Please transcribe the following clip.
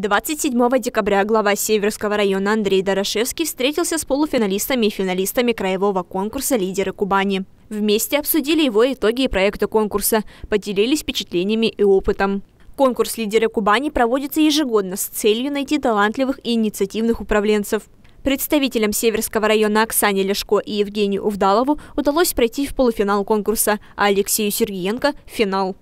27 декабря глава Северского района Андрей Дорошевский встретился с полуфиналистами и финалистами краевого конкурса «Лидеры Кубани». Вместе обсудили его итоги и проекты конкурса, поделились впечатлениями и опытом. Конкурс «Лидеры Кубани» проводится ежегодно с целью найти талантливых и инициативных управленцев. Представителям Северского района Оксане Лешко и Евгению Увдалову удалось пройти в полуфинал конкурса, а Алексею Сергеенко в финал.